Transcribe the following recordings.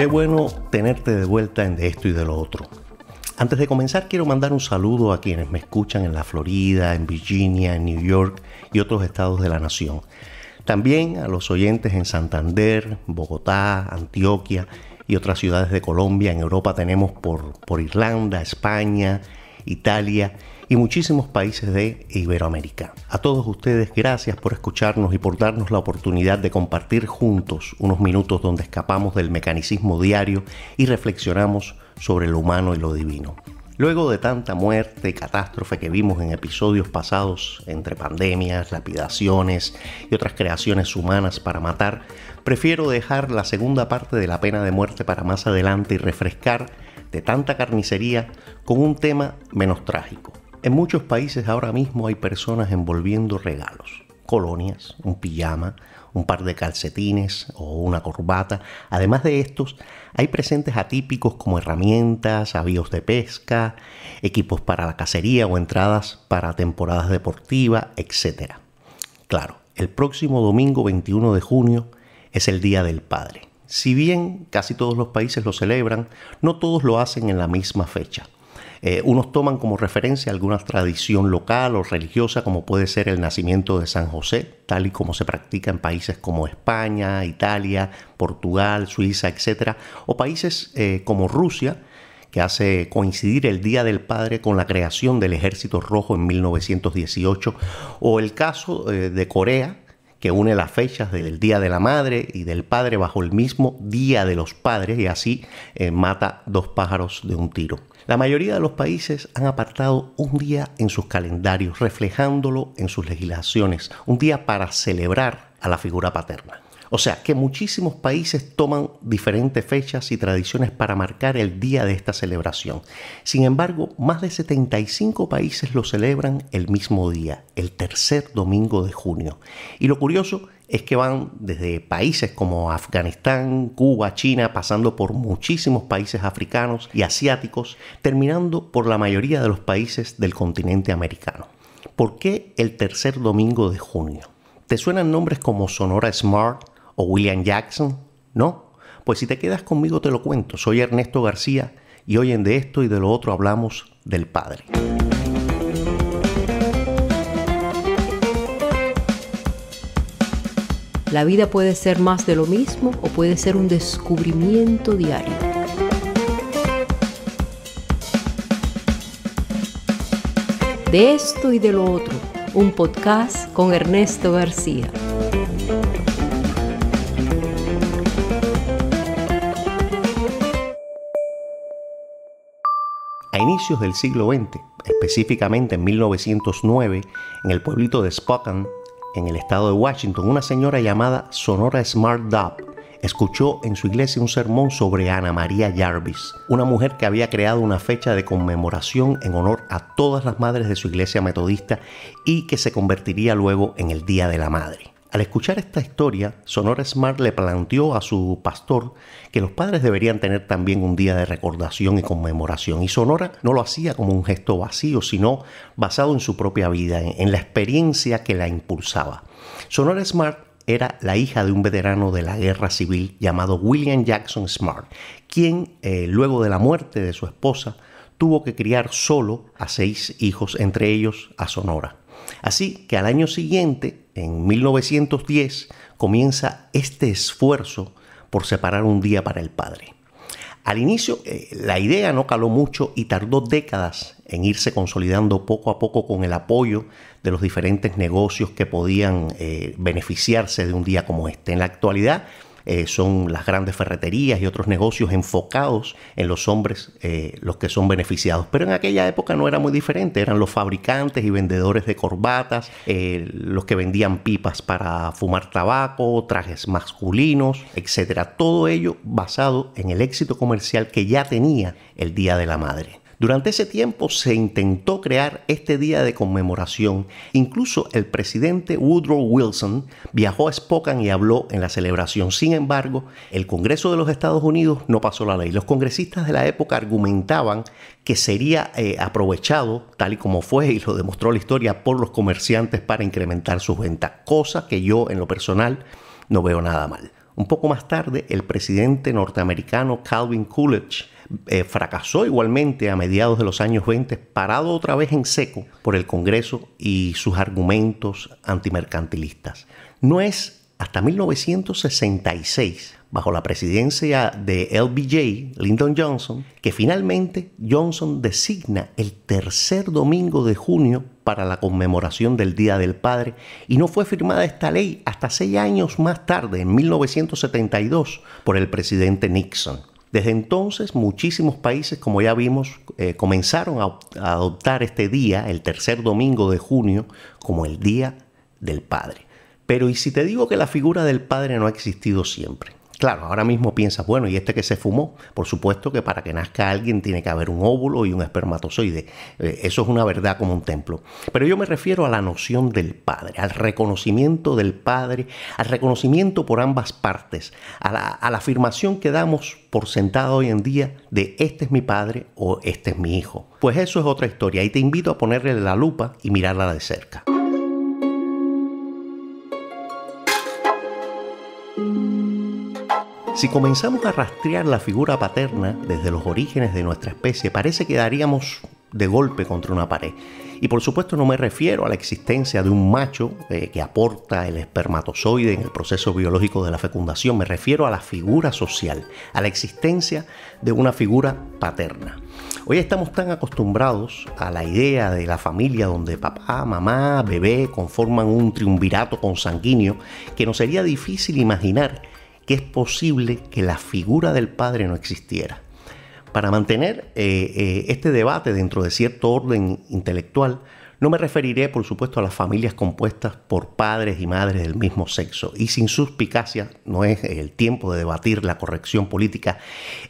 Qué bueno tenerte de vuelta en De esto y de lo otro. Antes de comenzar, quiero mandar un saludo a quienes me escuchan en la Florida, en Virginia, en New York y otros estados de la nación. También a los oyentes en Santander, Bogotá, Antioquia y otras ciudades de Colombia. En Europa tenemos por, por Irlanda, España, Italia y muchísimos países de Iberoamérica. A todos ustedes, gracias por escucharnos y por darnos la oportunidad de compartir juntos unos minutos donde escapamos del mecanicismo diario y reflexionamos sobre lo humano y lo divino. Luego de tanta muerte y catástrofe que vimos en episodios pasados, entre pandemias, lapidaciones y otras creaciones humanas para matar, prefiero dejar la segunda parte de la pena de muerte para más adelante y refrescar de tanta carnicería con un tema menos trágico. En muchos países ahora mismo hay personas envolviendo regalos, colonias, un pijama, un par de calcetines o una corbata. Además de estos, hay presentes atípicos como herramientas, avíos de pesca, equipos para la cacería o entradas para temporadas deportivas, etc. Claro, el próximo domingo 21 de junio es el Día del Padre. Si bien casi todos los países lo celebran, no todos lo hacen en la misma fecha. Eh, unos toman como referencia alguna tradición local o religiosa, como puede ser el nacimiento de San José, tal y como se practica en países como España, Italia, Portugal, Suiza, etc., o países eh, como Rusia, que hace coincidir el Día del Padre con la creación del Ejército Rojo en 1918, o el caso eh, de Corea, que une las fechas del Día de la Madre y del Padre bajo el mismo Día de los Padres y así mata dos pájaros de un tiro. La mayoría de los países han apartado un día en sus calendarios, reflejándolo en sus legislaciones, un día para celebrar a la figura paterna. O sea, que muchísimos países toman diferentes fechas y tradiciones para marcar el día de esta celebración. Sin embargo, más de 75 países lo celebran el mismo día, el tercer domingo de junio. Y lo curioso es que van desde países como Afganistán, Cuba, China, pasando por muchísimos países africanos y asiáticos, terminando por la mayoría de los países del continente americano. ¿Por qué el tercer domingo de junio? ¿Te suenan nombres como Sonora Smart, o William Jackson. No, pues si te quedas conmigo te lo cuento. Soy Ernesto García y hoy en De esto y de lo otro hablamos del Padre. La vida puede ser más de lo mismo o puede ser un descubrimiento diario. De esto y de lo otro, un podcast con Ernesto García. inicios del siglo XX, específicamente en 1909, en el pueblito de Spokane, en el estado de Washington, una señora llamada Sonora Smart Dub escuchó en su iglesia un sermón sobre Ana María Jarvis, una mujer que había creado una fecha de conmemoración en honor a todas las madres de su iglesia metodista y que se convertiría luego en el Día de la Madre. Al escuchar esta historia, Sonora Smart le planteó a su pastor que los padres deberían tener también un día de recordación y conmemoración. Y Sonora no lo hacía como un gesto vacío, sino basado en su propia vida, en la experiencia que la impulsaba. Sonora Smart era la hija de un veterano de la guerra civil llamado William Jackson Smart, quien eh, luego de la muerte de su esposa tuvo que criar solo a seis hijos, entre ellos a Sonora. Así que al año siguiente en 1910 comienza este esfuerzo por separar un día para el padre. Al inicio eh, la idea no caló mucho y tardó décadas en irse consolidando poco a poco con el apoyo de los diferentes negocios que podían eh, beneficiarse de un día como este. En la actualidad eh, son las grandes ferreterías y otros negocios enfocados en los hombres eh, los que son beneficiados. Pero en aquella época no era muy diferente, eran los fabricantes y vendedores de corbatas, eh, los que vendían pipas para fumar tabaco, trajes masculinos, etcétera. Todo ello basado en el éxito comercial que ya tenía el Día de la Madre. Durante ese tiempo se intentó crear este día de conmemoración. Incluso el presidente Woodrow Wilson viajó a Spokane y habló en la celebración. Sin embargo, el Congreso de los Estados Unidos no pasó la ley. Los congresistas de la época argumentaban que sería eh, aprovechado, tal y como fue y lo demostró la historia, por los comerciantes para incrementar sus ventas, cosa que yo en lo personal no veo nada mal. Un poco más tarde, el presidente norteamericano Calvin Coolidge eh, fracasó igualmente a mediados de los años 20, parado otra vez en seco por el Congreso y sus argumentos antimercantilistas. No es hasta 1966, bajo la presidencia de LBJ, Lyndon Johnson, que finalmente Johnson designa el tercer domingo de junio para la conmemoración del Día del Padre y no fue firmada esta ley hasta seis años más tarde, en 1972, por el presidente Nixon. Desde entonces, muchísimos países, como ya vimos, eh, comenzaron a adoptar este día, el tercer domingo de junio, como el Día del Padre. Pero ¿y si te digo que la figura del Padre no ha existido siempre? Claro, ahora mismo piensas, bueno, ¿y este que se fumó? Por supuesto que para que nazca alguien tiene que haber un óvulo y un espermatozoide. Eh, eso es una verdad como un templo. Pero yo me refiero a la noción del padre, al reconocimiento del padre, al reconocimiento por ambas partes, a la, afirmación que damos por sentada hoy en día de este es mi padre o este es mi hijo. Pues eso es otra historia y te invito a ponerle la lupa y mirarla de cerca. Si comenzamos a rastrear la figura paterna desde los orígenes de nuestra especie, parece que daríamos de golpe contra una pared. Y por supuesto no me refiero a la existencia de un macho eh, que aporta el espermatozoide en el proceso biológico de la fecundación, me refiero a la figura social, a la existencia de una figura paterna. Hoy estamos tan acostumbrados a la idea de la familia donde papá, mamá, bebé conforman un triunvirato consanguíneo que nos sería difícil imaginar es posible que la figura del padre no existiera. Para mantener eh, eh, este debate dentro de cierto orden intelectual, no me referiré, por supuesto, a las familias compuestas por padres y madres del mismo sexo. Y sin suspicacia, no es el tiempo de debatir la corrección política.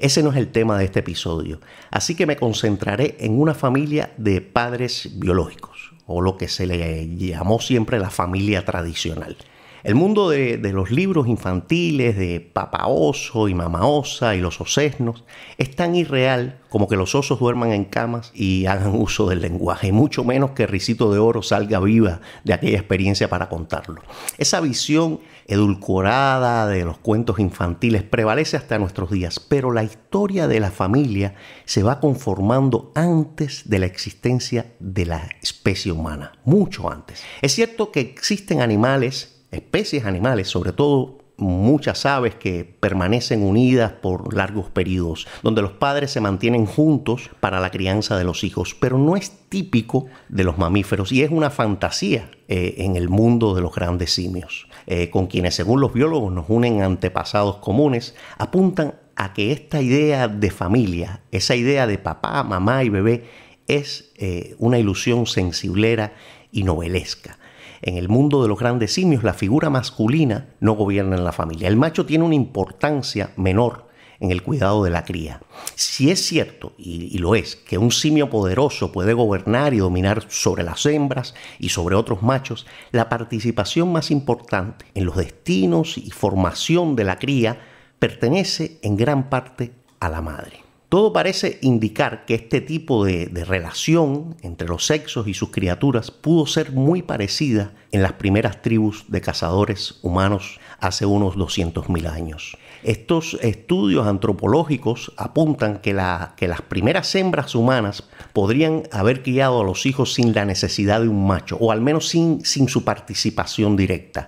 Ese no es el tema de este episodio. Así que me concentraré en una familia de padres biológicos, o lo que se le llamó siempre la familia tradicional. El mundo de, los libros infantiles de Papa Oso y Mama Osa y los osesnos es tan irreal como que los osos duerman en camas y hagan uso del lenguaje, mucho menos que Ricito de Oro salga viva de aquella experiencia para contarlo. Esa visión edulcorada de los cuentos infantiles prevalece hasta nuestros días, pero la historia de la familia se va conformando antes de la existencia de la especie humana, mucho antes. Es cierto que existen animales especies animales, sobre todo muchas aves que permanecen unidas por largos periodos, donde los padres se mantienen juntos para la crianza de los hijos, pero no es típico de los mamíferos y es una fantasía eh, en el mundo de los grandes simios, eh, con quienes según los biólogos nos unen antepasados comunes, apuntan a que esta idea de familia, esa idea de papá, mamá y bebé, es eh, una ilusión sensiblera y novelesca. En el mundo de los grandes simios, la figura masculina no gobierna en la familia. El macho tiene una importancia menor en el cuidado de la cría. Si es cierto, y, lo es, que un simio poderoso puede gobernar y dominar sobre las hembras y sobre otros machos, la participación más importante en los destinos y formación de la cría pertenece en gran parte a la madre. Todo parece indicar que este tipo de, relación entre los sexos y sus criaturas pudo ser muy parecida en las primeras tribus de cazadores humanos hace unos 200.000 años. Estos estudios antropológicos apuntan que, las primeras hembras humanas podrían haber criado a los hijos sin la necesidad de un macho, o al menos sin su participación directa.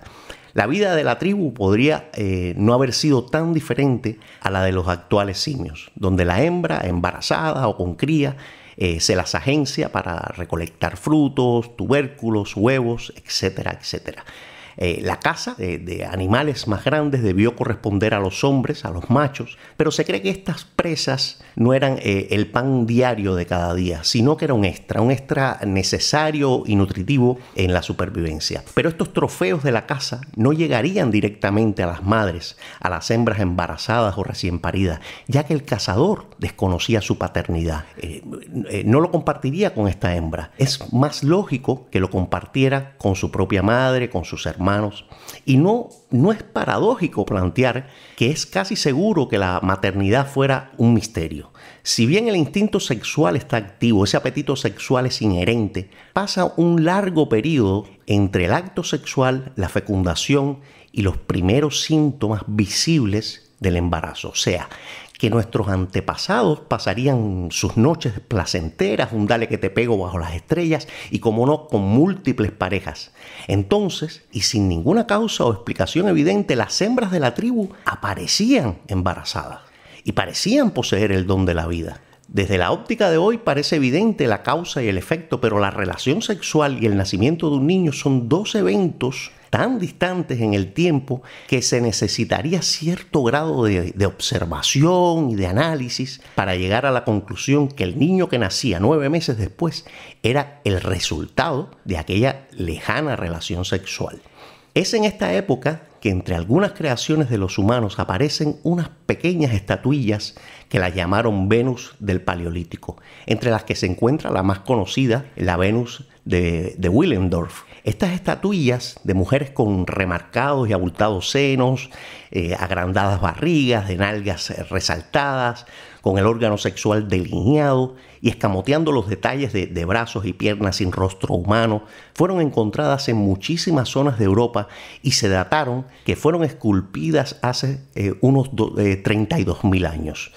La vida de la tribu podría eh, no haber sido tan diferente a la de los actuales simios, donde la hembra, embarazada o con cría, eh, se las agencia para recolectar frutos, tubérculos, huevos, etcétera, etcétera. Eh, la caza de, animales más grandes debió corresponder a los hombres, a los machos, pero se cree que estas presas no eran eh, el pan diario de cada día, sino que era un extra, un extra necesario y nutritivo en la supervivencia. Pero estos trofeos de la caza no llegarían directamente a las madres, a las hembras embarazadas o recién paridas, ya que el cazador desconocía su paternidad. Eh, no lo compartiría con esta hembra. Es más lógico que lo compartiera con su propia madre, con sus hermanos manos. Y no, no es paradójico plantear que es casi seguro que la maternidad fuera un misterio. Si bien el instinto sexual está activo, ese apetito sexual es inherente, pasa un largo periodo entre el acto sexual, la fecundación y los primeros síntomas visibles del embarazo. O sea, que nuestros antepasados pasarían sus noches placenteras, un dale que te pego bajo las estrellas y como no, con múltiples parejas. Entonces, y sin ninguna causa o explicación evidente, las hembras de la tribu aparecían embarazadas y parecían poseer el don de la vida. Desde la óptica de hoy parece evidente la causa y el efecto, pero la relación sexual y el nacimiento de un niño son dos eventos tan distantes en el tiempo que se necesitaría cierto grado de, observación y de análisis para llegar a la conclusión que el niño que nacía nueve meses después era el resultado de aquella lejana relación sexual. Es en esta época que entre algunas creaciones de los humanos aparecen unas pequeñas estatuillas que las llamaron Venus del Paleolítico, entre las que se encuentra la más conocida, la Venus de Willendorf estas estatuillas de mujeres con remarcados y abultados senos, eh, agrandadas barrigas, de nalgas eh, resaltadas, con el órgano sexual delineado y escamoteando los detalles de, brazos y piernas sin rostro humano, fueron encontradas en muchísimas zonas de Europa y se dataron que fueron esculpidas hace eh, unos 32.000 años.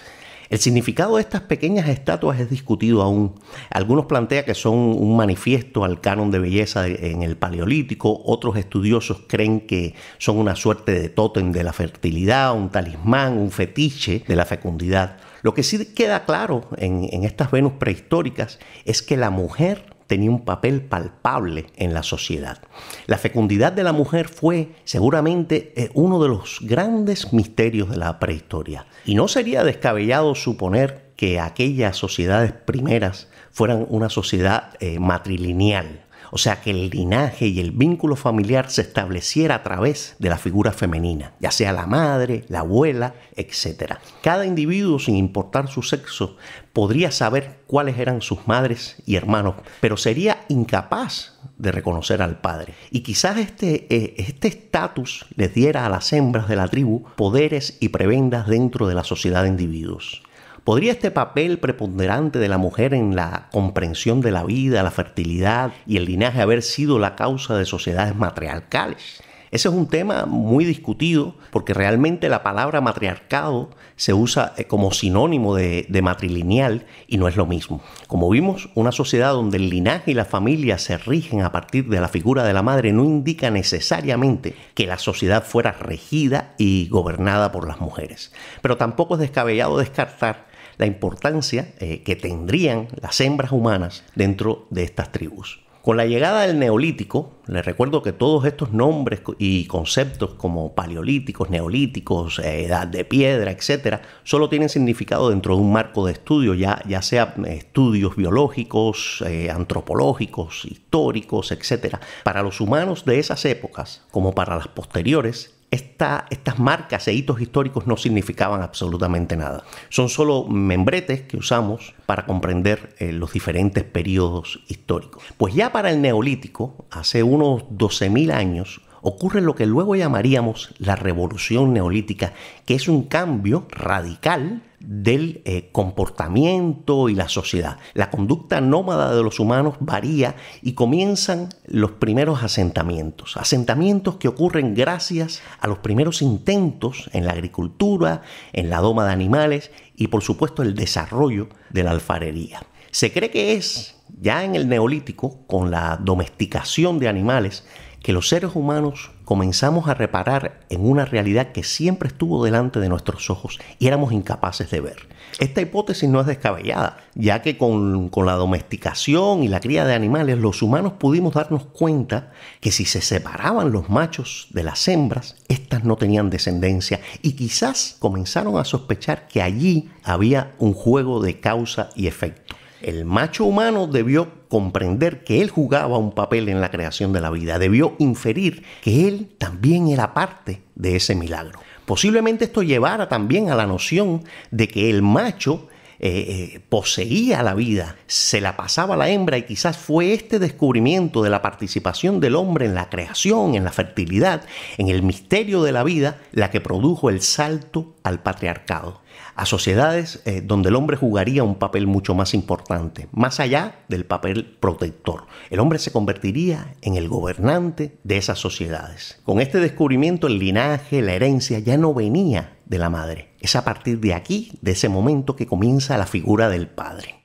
El significado de estas pequeñas estatuas es discutido aún. Algunos plantean que son un manifiesto al canon de belleza en el Paleolítico, otros estudiosos creen que son una suerte de tótem de la fertilidad, un talismán, un fetiche de la fecundidad. Lo que sí queda claro en, en estas Venus prehistóricas es que la mujer tenía un papel palpable en la sociedad. La fecundidad de la mujer fue seguramente eh, uno de los grandes misterios de la prehistoria. Y no sería descabellado suponer que aquellas sociedades primeras fueran una sociedad eh, matrilineal, o sea, que el linaje y el vínculo familiar se estableciera a través de la figura femenina, ya sea la madre, la abuela, etc. Cada individuo, sin importar su sexo, podría saber cuáles eran sus madres y hermanos, pero sería incapaz de reconocer al padre. Y quizás este, eh, este estatus les diera a las hembras de la tribu poderes y prebendas dentro de la sociedad de individuos. ¿Podría este papel preponderante de la mujer en la comprensión de la vida, la fertilidad y el linaje haber sido la causa de sociedades matriarcales? Ese es un tema muy discutido porque realmente la palabra matriarcado se usa eh, como sinónimo de, matrilineal y no es lo mismo. Como vimos, una sociedad donde el linaje y la familia se rigen a partir de la figura de la madre no indica necesariamente que la sociedad fuera regida y gobernada por las mujeres. Pero tampoco es descabellado descartar la importancia eh, que tendrían las hembras humanas dentro de estas tribus. Con la llegada del neolítico, les recuerdo que todos estos nombres y conceptos como paleolíticos, neolíticos, eh, edad de piedra, etcétera, solo tienen significado dentro de un marco de estudio, ya, ya sea eh, estudios biológicos, antropológicos, históricos, etcétera. Para los humanos de esas épocas, como para las posteriores, estas marcas e hitos históricos no significaban absolutamente nada. Son solo membretes que usamos para comprender eh, los diferentes periodos históricos. Pues ya para el neolítico, hace unos 12.000 años, ocurre lo que luego llamaríamos la revolución neolítica, que es un cambio radical del eh, comportamiento y la sociedad. La conducta nómada de los humanos varía y comienzan los primeros asentamientos, asentamientos que ocurren gracias a los primeros intentos en la agricultura, en la doma de animales y por supuesto el desarrollo de la alfarería. Se cree que es ya en el neolítico, con la domesticación de animales, que los seres humanos comenzamos a reparar en una realidad que siempre estuvo delante de nuestros ojos y éramos incapaces de ver. Esta hipótesis no es descabellada, ya que con, con, la domesticación y la cría de animales los humanos pudimos darnos cuenta que si se separaban los machos de las hembras, éstas no tenían descendencia y quizás comenzaron a sospechar que allí había un juego de causa y efecto. El macho humano debió comprender que él jugaba un papel en la creación de la vida, debió inferir que él también era parte de ese milagro. Posiblemente esto llevara también a la noción de que el macho eh, eh, poseía la vida, se la pasaba a la hembra y quizás fue este descubrimiento de la participación del hombre en la creación, en la fertilidad, en el misterio de la vida, la que produjo el salto al patriarcado, a sociedades eh, donde el hombre jugaría un papel mucho más importante, más allá del papel protector. El hombre se convertiría en el gobernante de esas sociedades. Con este descubrimiento el linaje, la herencia ya no venía de la madre. Es a partir de aquí, de ese momento, que comienza la figura del padre.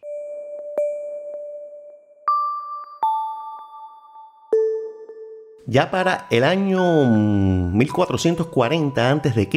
Ya para el año 1440 mm, a.C.,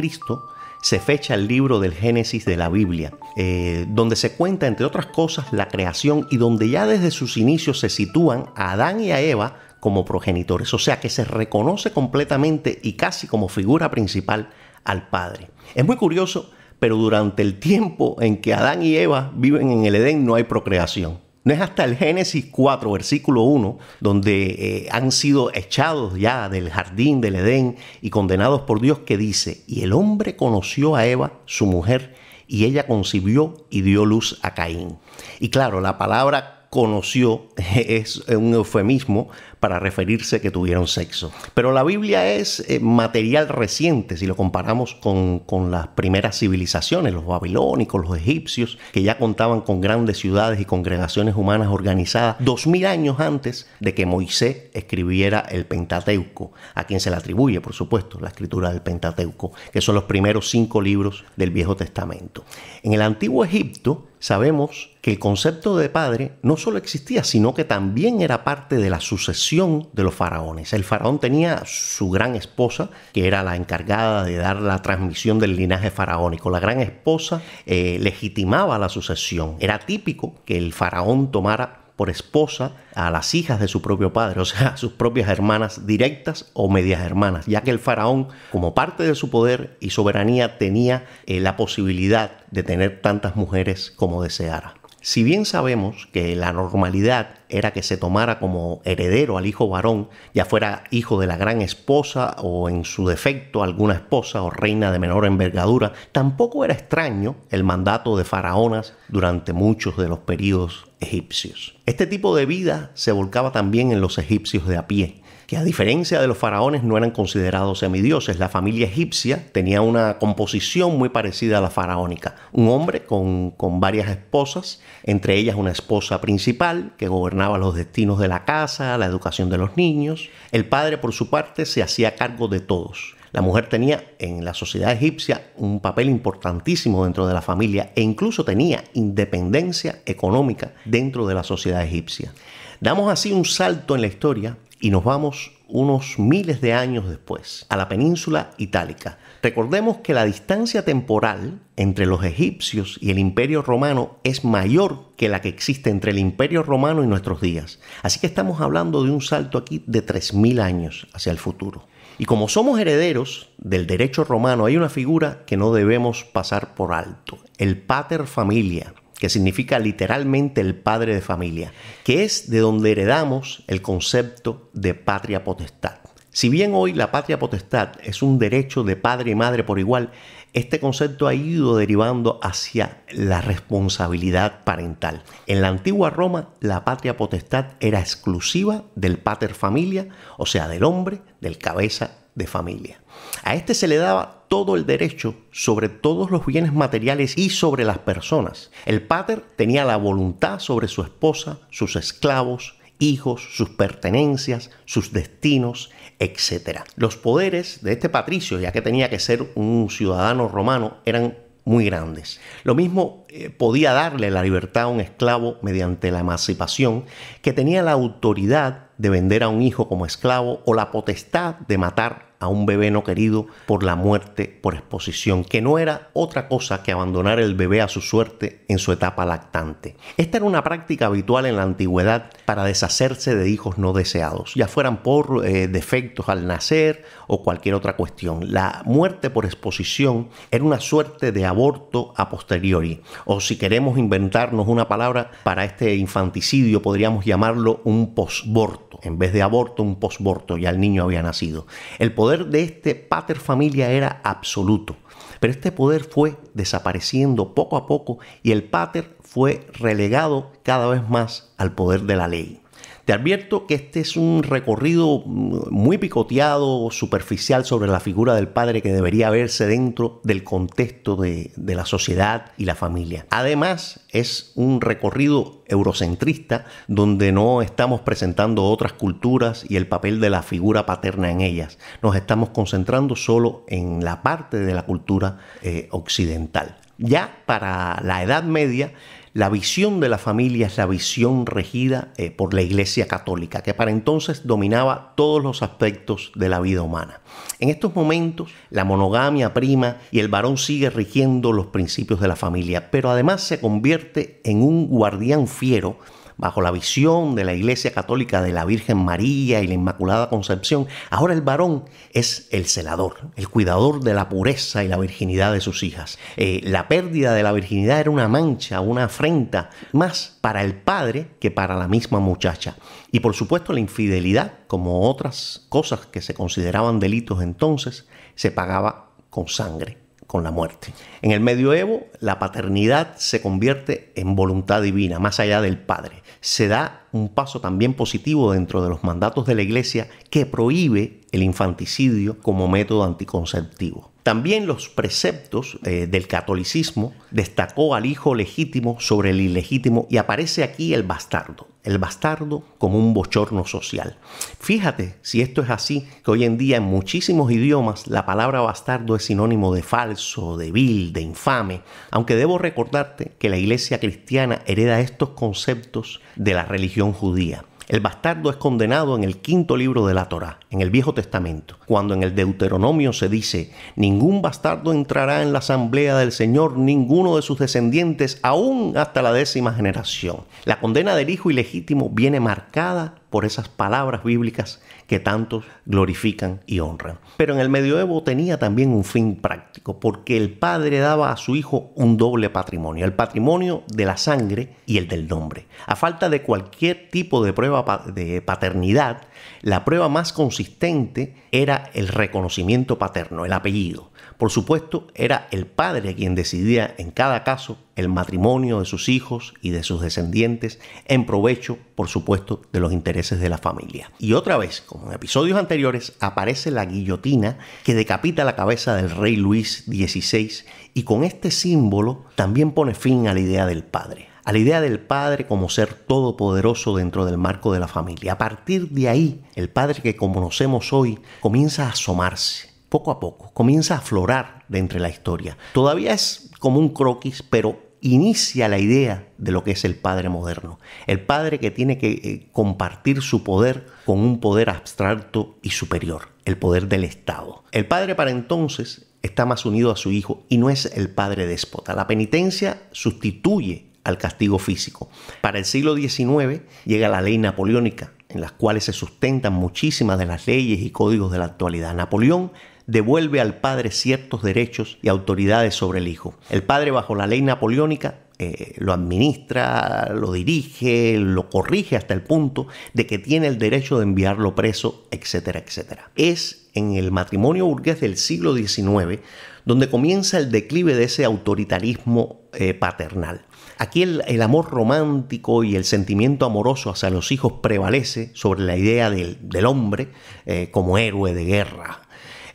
se fecha el libro del Génesis de la Biblia, eh, donde se cuenta, entre otras cosas, la creación y donde ya desde sus inicios se sitúan a Adán y a Eva como progenitores, o sea que se reconoce completamente y casi como figura principal al Padre. Es muy curioso, pero durante el tiempo en que Adán y Eva viven en el Edén no hay procreación. No es hasta el Génesis 4, versículo 1, donde eh, han sido echados ya del jardín del Edén y condenados por Dios, que dice, y el hombre conoció a Eva, su mujer, y ella concibió y dio luz a Caín. Y claro, la palabra conoció es eh, un eufemismo para referirse que tuvieron sexo. Pero la Biblia es eh, material reciente si lo comparamos con, las primeras civilizaciones, los babilónicos, los egipcios, que ya contaban con grandes ciudades y congregaciones humanas organizadas dos mil años antes de que Moisés escribiera el Pentateuco, a quien se le atribuye, por supuesto, la escritura del Pentateuco, que son los primeros cinco libros del Viejo Testamento. En el Antiguo Egipto, sabemos que el concepto de padre no solo existía, sino que también era parte de la sucesión de los faraones. El faraón tenía su gran esposa, que era la encargada de dar la transmisión del linaje faraónico. La gran esposa eh, legitimaba la sucesión. Era típico que el faraón tomara por esposa a las hijas de su propio padre, o sea, a sus propias hermanas directas o medias hermanas, ya que el faraón, como parte de su poder y soberanía, tenía eh, la posibilidad de tener tantas mujeres como deseara. Si bien sabemos que la normalidad era que se tomara como heredero al hijo varón, ya fuera hijo de la gran esposa o en su defecto alguna esposa o reina de menor envergadura, tampoco era extraño el mandato de faraonas durante muchos de los periodos egipcios. Este tipo de vida se volcaba también en los egipcios de a pie, que a diferencia de los faraones no eran considerados semidioses. La familia egipcia tenía una composición muy parecida a la faraónica. Un hombre con, con, varias esposas, entre ellas una esposa principal que gobernaba los destinos de la casa, la educación de los niños. El padre, por su parte, se hacía cargo de todos. La mujer tenía en la sociedad egipcia un papel importantísimo dentro de la familia e incluso tenía independencia económica dentro de la sociedad egipcia. Damos así un salto en la historia y nos vamos unos miles de años después, a la península itálica. Recordemos que la distancia temporal entre los egipcios y el imperio romano es mayor que la que existe entre el imperio romano y nuestros días. Así que estamos hablando de un salto aquí de 3.000 años hacia el futuro. Y como somos herederos del derecho romano, hay una figura que no debemos pasar por alto, el pater familia, que significa literalmente el padre de familia, que es de donde heredamos el concepto de patria potestad. Si bien hoy la patria potestad es un derecho de padre y madre por igual, este concepto ha ido derivando hacia la responsabilidad parental. En la antigua Roma, la patria potestad era exclusiva del pater familia, o sea, del hombre, del cabeza de familia. A este se le daba todo el derecho sobre todos los bienes materiales y sobre las personas. El pater tenía la voluntad sobre su esposa, sus esclavos, hijos, sus pertenencias, sus destinos, etcétera. Los poderes de este patricio, ya que tenía que ser un ciudadano romano, eran muy grandes. Lo mismo eh, podía darle la libertad a un esclavo mediante la emancipación, que tenía la autoridad de vender a un hijo como esclavo o la potestad de matar a un bebé no querido por la muerte por exposición, que no era otra cosa que abandonar el bebé a su suerte en su etapa lactante. Esta era una práctica habitual en la antigüedad para deshacerse de hijos no deseados, ya fueran por eh, defectos al nacer o cualquier otra cuestión. La muerte por exposición era una suerte de aborto a posteriori, o si queremos inventarnos una palabra para este infanticidio, podríamos llamarlo un posborto, en vez de aborto, un posborto, ya el niño había nacido. El poder de este pater familia era absoluto, pero este poder fue desapareciendo poco a poco y el pater fue relegado cada vez más al poder de la ley. Te advierto que este es un recorrido mm, muy picoteado, superficial sobre la figura del padre que debería verse dentro del contexto de, la sociedad y la familia. Además, es un recorrido eurocentrista donde no estamos presentando otras culturas y el papel de la figura paterna en ellas. Nos estamos concentrando solo en la parte de la cultura eh, occidental. Ya para la Edad Media, la visión de la familia es la visión regida eh, por la Iglesia Católica, que para entonces dominaba todos los aspectos de la vida humana. En estos momentos, la monogamia prima y el varón sigue rigiendo los principios de la familia, pero además se convierte en un guardián fiero bajo la visión de la Iglesia Católica de la Virgen María y la Inmaculada Concepción, ahora el varón es el celador, el cuidador de la pureza y la virginidad de sus hijas. Eh, la pérdida de la virginidad era una mancha, una afrenta, más para el padre que para la misma muchacha. Y por supuesto la infidelidad, como otras cosas que se consideraban delitos entonces, se pagaba con sangre con la muerte. En el medioevo, la paternidad se convierte en voluntad divina, más allá del Padre. Se da un paso también positivo dentro de los mandatos de la Iglesia que prohíbe el infanticidio como método anticonceptivo. También los preceptos eh, del catolicismo destacó al hijo legítimo sobre el ilegítimo y aparece aquí el bastardo el bastardo como un bochorno social. Fíjate si esto es así, que hoy en día en muchísimos idiomas la palabra bastardo es sinónimo de falso, de vil, de infame, aunque debo recordarte que la iglesia cristiana hereda estos conceptos de la religión judía. El bastardo es condenado en el quinto libro de la Torá, en el Viejo Testamento, cuando en el Deuteronomio se dice, ningún bastardo entrará en la asamblea del Señor, ninguno de sus descendientes, aún hasta la décima generación. La condena del hijo ilegítimo viene marcada por esas palabras bíblicas que tantos glorifican y honran. Pero en el medioevo tenía también un fin práctico, porque el padre daba a su hijo un doble patrimonio, el patrimonio de la sangre y el del nombre. A falta de cualquier tipo de prueba de paternidad, la prueba más consistente era el reconocimiento paterno, el apellido. Por supuesto, era el padre quien decidía en cada caso el matrimonio de sus hijos y de sus descendientes en provecho, por supuesto, de los intereses de la familia. Y otra vez, como en episodios anteriores, aparece la guillotina que decapita la cabeza del rey Luis XVI y con este símbolo también pone fin a la idea del padre a la idea del Padre como ser todopoderoso dentro del marco de la familia. A partir de ahí, el Padre que conocemos hoy comienza a asomarse, poco a poco, comienza a aflorar de entre la historia. Todavía es como un croquis, pero inicia la idea de lo que es el padre moderno. El padre que tiene que eh, compartir su poder con un poder abstracto y superior, el poder del Estado. El padre para entonces está más unido a su hijo y no es el padre déspota. La penitencia sustituye al castigo físico. Para el siglo XIX llega la ley napoleónica, en las cuales se sustentan muchísimas de las leyes y códigos de la actualidad. Napoleón devuelve al padre ciertos derechos y autoridades sobre el hijo. El padre bajo la ley napoleónica eh, lo administra, lo dirige, lo corrige hasta el punto de que tiene el derecho de enviarlo preso, etcétera, etcétera. Es en el matrimonio burgués del siglo XIX donde comienza el declive de ese autoritarismo eh, paternal. Aquí el, amor romántico y el sentimiento amoroso hacia los hijos prevalece sobre la idea del, hombre eh, como héroe de guerra,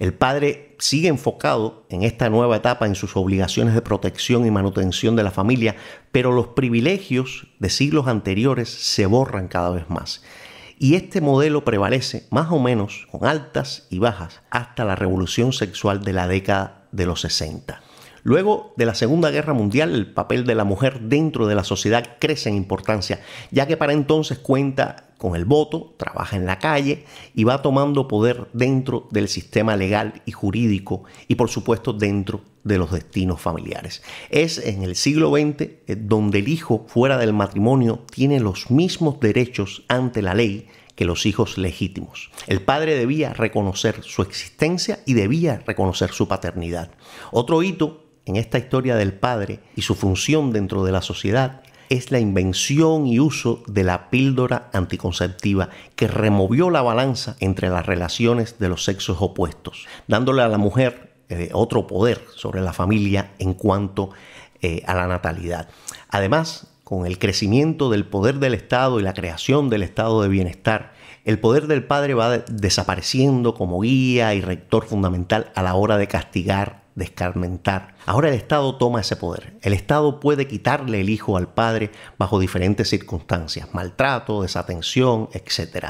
el padre sigue enfocado en esta nueva etapa, en sus obligaciones de protección y manutención de la familia, pero los privilegios de siglos anteriores se borran cada vez más. Y este modelo prevalece más o menos con altas y bajas hasta la revolución sexual de la década de los 60. Luego de la Segunda Guerra Mundial, el papel de la mujer dentro de la sociedad crece en importancia, ya que para entonces cuenta con el voto, trabaja en la calle y va tomando poder dentro del sistema legal y jurídico y por supuesto dentro de los destinos familiares. Es en el siglo XX eh, donde el hijo fuera del matrimonio tiene los mismos derechos ante la ley que los hijos legítimos. El padre debía reconocer su existencia y debía reconocer su paternidad. Otro hito en esta historia del padre y su función dentro de la sociedad es la invención y uso de la píldora anticonceptiva que removió la balanza entre las relaciones de los sexos opuestos, dándole a la mujer eh, otro poder sobre la familia en cuanto eh, a la natalidad. Además, con el crecimiento del poder del Estado y la creación del Estado de Bienestar, el poder del padre va desapareciendo como guía y rector fundamental a la hora de castigar descarmentar. Ahora el Estado toma ese poder. El Estado puede quitarle el hijo al padre bajo diferentes circunstancias, maltrato, desatención, etc.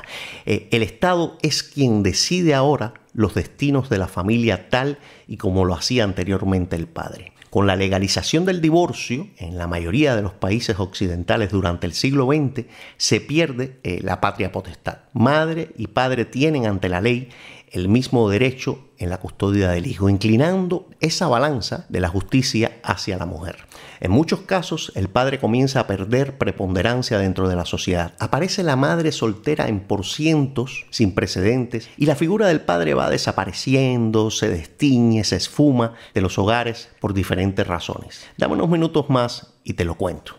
Eh, el Estado es quien decide ahora los destinos de la familia tal y como lo hacía anteriormente el padre. Con la legalización del divorcio en la mayoría de los países occidentales durante el siglo XX, se pierde eh, la patria potestad. Madre y padre tienen ante la ley el mismo derecho en la custodia del hijo, inclinando esa balanza de la justicia hacia la mujer. En muchos casos, el padre comienza a perder preponderancia dentro de la sociedad. Aparece la madre soltera en porcientos sin precedentes y la figura del padre va desapareciendo, se destiñe, se esfuma de los hogares por diferentes razones. Dame unos minutos más y te lo cuento.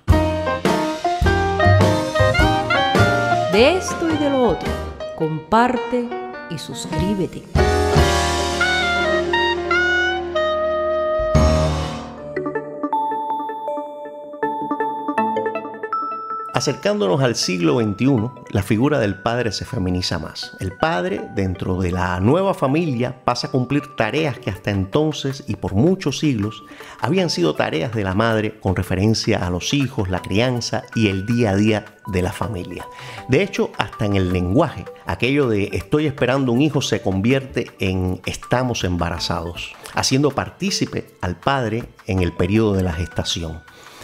De esto y de lo otro, comparte y suscríbete. Acercándonos al siglo XXI, la figura del padre se feminiza más. El padre, dentro de la nueva familia, pasa a cumplir tareas que hasta entonces y por muchos siglos habían sido tareas de la madre con referencia a los hijos, la crianza y el día a día de la familia. De hecho, hasta en el lenguaje, aquello de estoy esperando un hijo se convierte en estamos embarazados, haciendo partícipe al padre en el periodo de la gestación.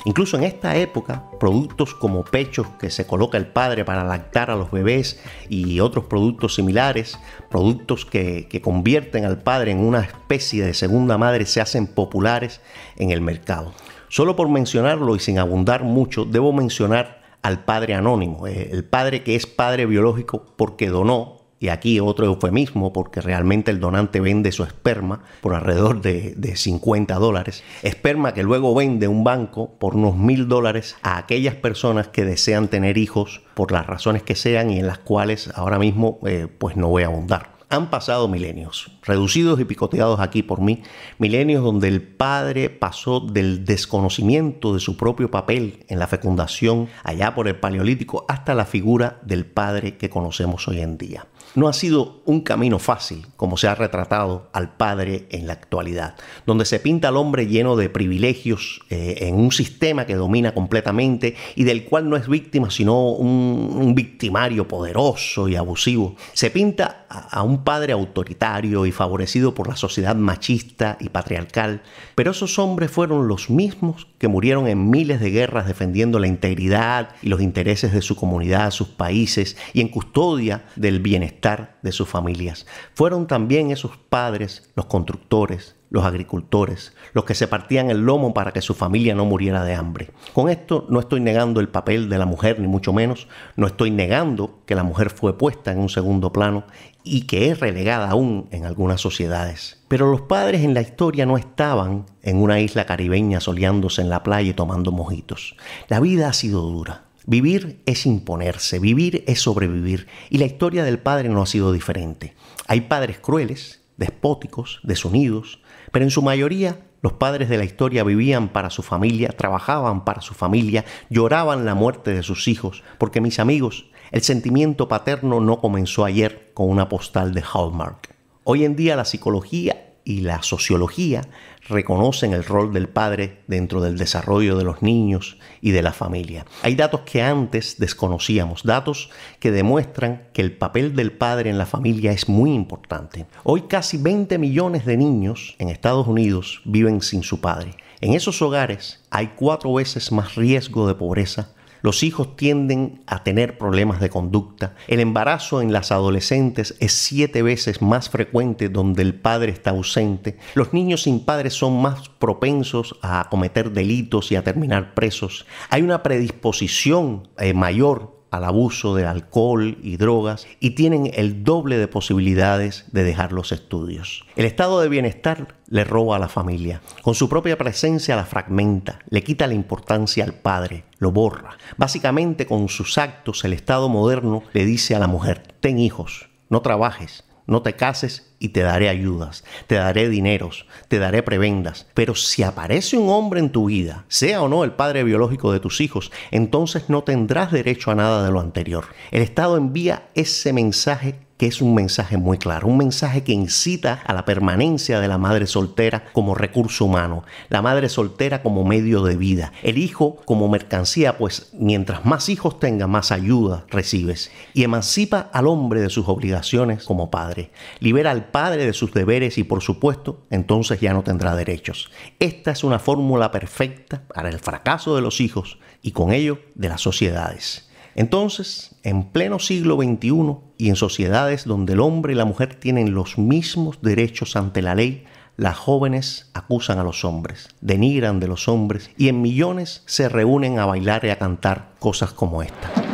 Incluso en esta época, productos como pechos que se coloca el padre para lactar a los bebés y otros productos similares, productos que, convierten al padre en una especie de segunda madre, se hacen populares en el mercado. Solo por mencionarlo y sin abundar mucho, debo mencionar al padre anónimo, eh, el padre que es padre biológico porque donó y aquí otro eufemismo porque realmente el donante vende su esperma por alrededor de, de 50 dólares, esperma que luego vende un banco por unos mil dólares a aquellas personas que desean tener hijos por las razones que sean y en las cuales ahora mismo eh, pues no voy a abundar han pasado milenios, reducidos y picoteados aquí por mí, milenios donde el padre pasó del desconocimiento de su propio papel en la fecundación allá por el Paleolítico hasta la figura del padre que conocemos hoy en día. No ha sido un camino fácil, como se ha retratado al padre en la actualidad, donde se pinta al hombre lleno de privilegios eh, en un sistema que domina completamente y del cual no es víctima, sino un, victimario poderoso y abusivo. Se pinta a un padre autoritario y favorecido por la sociedad machista y patriarcal, pero esos hombres fueron los mismos que murieron en miles de guerras defendiendo la integridad y los intereses de su comunidad, sus países y en custodia del bienestar de sus familias. Fueron también esos padres los constructores, los agricultores, los que se partían el lomo para que su familia no muriera de hambre. Con esto no estoy negando el papel de la mujer, ni mucho menos, no estoy negando que la mujer fue puesta en un segundo plano y que es relegada aún en algunas sociedades. Pero los padres en la historia no estaban en una isla caribeña soleándose en la playa y tomando mojitos. La vida ha sido dura. Vivir es imponerse, vivir es sobrevivir, y la historia del padre no ha sido diferente. Hay padres crueles, despóticos, desunidos, pero en su mayoría los padres de la historia vivían para su familia, trabajaban para su familia, lloraban la muerte de sus hijos, porque mis amigos, el sentimiento paterno no comenzó ayer con una postal de Hallmark. Hoy en día la psicología y la sociología reconocen el rol del padre dentro del desarrollo de los niños y de la familia. Hay datos que antes desconocíamos, datos que demuestran que el papel del padre en la familia es muy importante. Hoy casi 20 millones de niños en Estados Unidos viven sin su padre. En esos hogares hay cuatro veces más riesgo de pobreza los hijos tienden a tener problemas de conducta. El embarazo en las adolescentes es siete veces más frecuente donde el padre está ausente. Los niños sin padres son más propensos a cometer delitos y a terminar presos. Hay una predisposición eh, mayor al abuso de alcohol y drogas y tienen el doble de posibilidades de dejar los estudios. El estado de bienestar le roba a la familia, con su propia presencia la fragmenta, le quita la importancia al padre, lo borra. Básicamente con sus actos el Estado moderno le dice a la mujer, ten hijos, no trabajes, no te cases y te daré ayudas, te daré dineros, te daré prebendas. Pero si aparece un hombre en tu vida, sea o no el padre biológico de tus hijos, entonces no tendrás derecho a nada de lo anterior. El Estado envía ese mensaje que es un mensaje muy claro, un mensaje que incita a la permanencia de la madre soltera como recurso humano, la madre soltera como medio de vida, el hijo como mercancía, pues mientras más hijos tenga, más ayuda recibes, y emancipa al hombre de sus obligaciones como padre, libera al padre de sus deberes y por supuesto, entonces ya no tendrá derechos. Esta es una fórmula perfecta para el fracaso de los hijos y con ello de las sociedades. Entonces, en pleno siglo XXI, y en sociedades donde el hombre y la mujer tienen los mismos derechos ante la ley, las jóvenes acusan a los hombres, denigran de los hombres y en millones se reúnen a bailar y a cantar cosas como estas.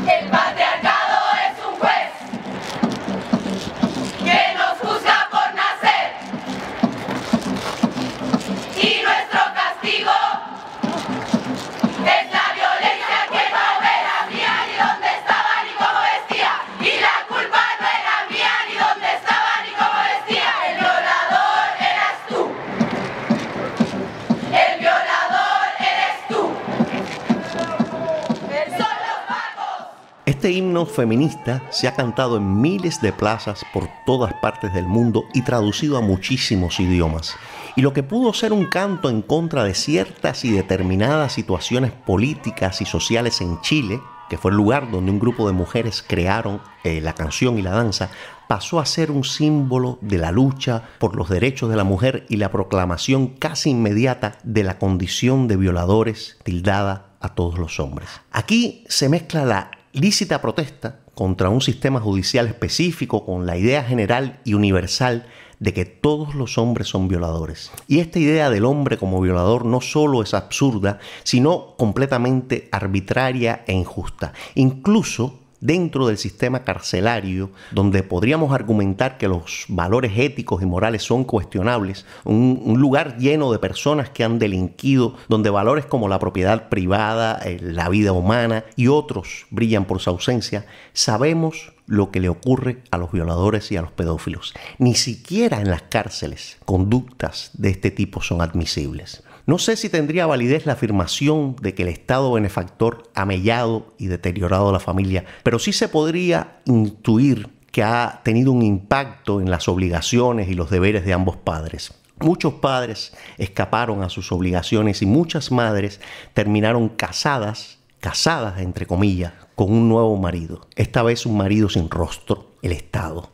feminista se ha cantado en miles de plazas por todas partes del mundo y traducido a muchísimos idiomas. Y lo que pudo ser un canto en contra de ciertas y determinadas situaciones políticas y sociales en Chile, que fue el lugar donde un grupo de mujeres crearon eh, la canción y la danza, pasó a ser un símbolo de la lucha por los derechos de la mujer y la proclamación casi inmediata de la condición de violadores tildada a todos los hombres. Aquí se mezcla la lícita protesta contra un sistema judicial específico con la idea general y universal de que todos los hombres son violadores. Y esta idea del hombre como violador no solo es absurda, sino completamente arbitraria e injusta. Incluso dentro del sistema carcelario, donde podríamos argumentar que los valores éticos y morales son cuestionables, un, lugar lleno de personas que han delinquido, donde valores como la propiedad privada, eh, la vida humana y otros brillan por su ausencia, sabemos lo que le ocurre a los violadores y a los pedófilos. Ni siquiera en las cárceles conductas de este tipo son admisibles. No sé si tendría validez la afirmación de que el Estado benefactor ha mellado y deteriorado a la familia, pero sí se podría intuir que ha tenido un impacto en las obligaciones y los deberes de ambos padres. Muchos padres escaparon a sus obligaciones y muchas madres terminaron casadas, casadas entre comillas, con un nuevo marido, esta vez un marido sin rostro, el Estado.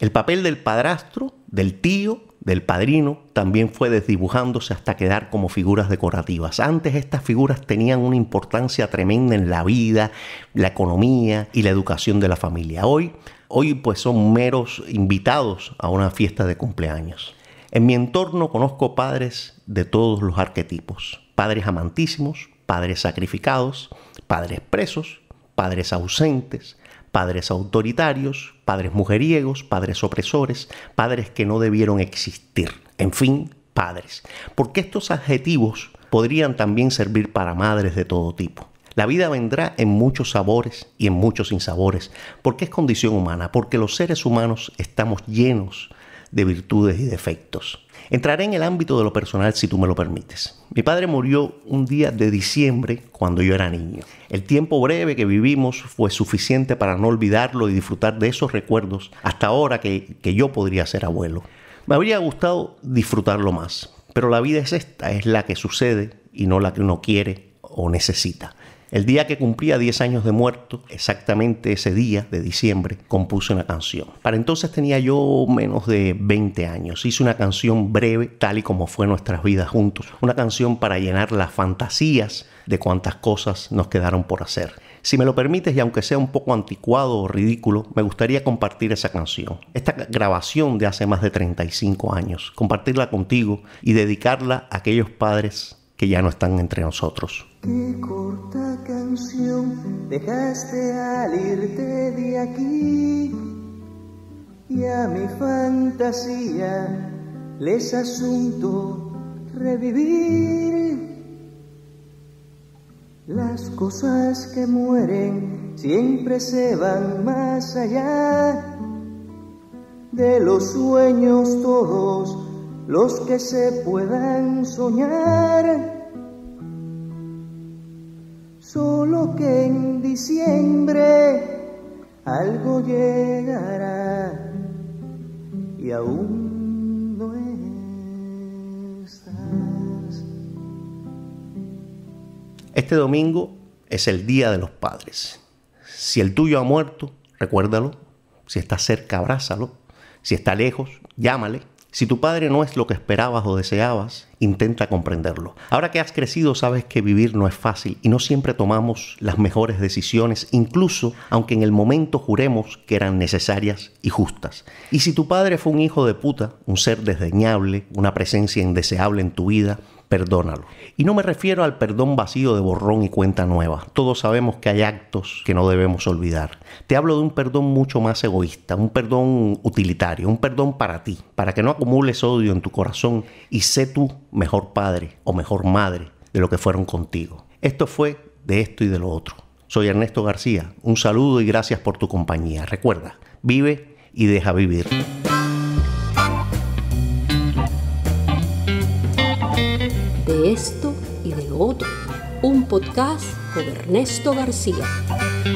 El papel del padrastro, del tío del padrino también fue desdibujándose hasta quedar como figuras decorativas. Antes estas figuras tenían una importancia tremenda en la vida, la economía y la educación de la familia. Hoy, hoy pues son meros invitados a una fiesta de cumpleaños. En mi entorno conozco padres de todos los arquetipos, padres amantísimos, padres sacrificados, padres presos, padres ausentes, padres autoritarios, padres mujeriegos, padres opresores, padres que no debieron existir, en fin, padres. Porque estos adjetivos podrían también servir para madres de todo tipo. La vida vendrá en muchos sabores y en muchos insabores. porque es condición humana, porque los seres humanos estamos llenos de virtudes y defectos. Entraré en el ámbito de lo personal si tú me lo permites. Mi padre murió un día de diciembre cuando yo era niño. El tiempo breve que vivimos fue suficiente para no olvidarlo y disfrutar de esos recuerdos hasta ahora que, que yo podría ser abuelo. Me habría gustado disfrutarlo más, pero la vida es esta, es la que sucede y no la que uno quiere o necesita. El día que cumplía 10 años de muerto, exactamente ese día de diciembre, compuse una canción. Para entonces tenía yo menos de 20 años. Hice una canción breve, tal y como fue nuestras vidas juntos. Una canción para llenar las fantasías de cuántas cosas nos quedaron por hacer. Si me lo permites, y aunque sea un poco anticuado o ridículo, me gustaría compartir esa canción, esta grabación de hace más de 35 años, compartirla contigo y dedicarla a aquellos padres que ya no están entre nosotros. Qué corta canción dejaste al irte de aquí y a mi fantasía les asunto revivir las cosas que mueren siempre se van más allá de los sueños todos los que se puedan soñar. Solo que en diciembre algo llegará y aún no estás. Este domingo es el Día de los Padres. Si el tuyo ha muerto, recuérdalo. Si está cerca, abrázalo. Si está lejos, llámale. Si tu padre no es lo que esperabas o deseabas, intenta comprenderlo. Ahora que has crecido sabes que vivir no es fácil y no siempre tomamos las mejores decisiones, incluso aunque en el momento juremos que eran necesarias y justas. Y si tu padre fue un hijo de puta, un ser desdeñable, una presencia indeseable en tu vida, perdónalo. Y no me refiero al perdón vacío de borrón y cuenta nueva. Todos sabemos que hay actos que no debemos olvidar. Te hablo de un perdón mucho más egoísta, un perdón utilitario, un perdón para ti, para que no acumules odio en tu corazón y sé tu mejor padre o mejor madre de lo que fueron contigo. Esto fue de esto y de lo otro. Soy Ernesto García, un saludo y gracias por tu compañía. Recuerda, vive y deja vivir. esto y de otro. Un podcast con Ernesto García.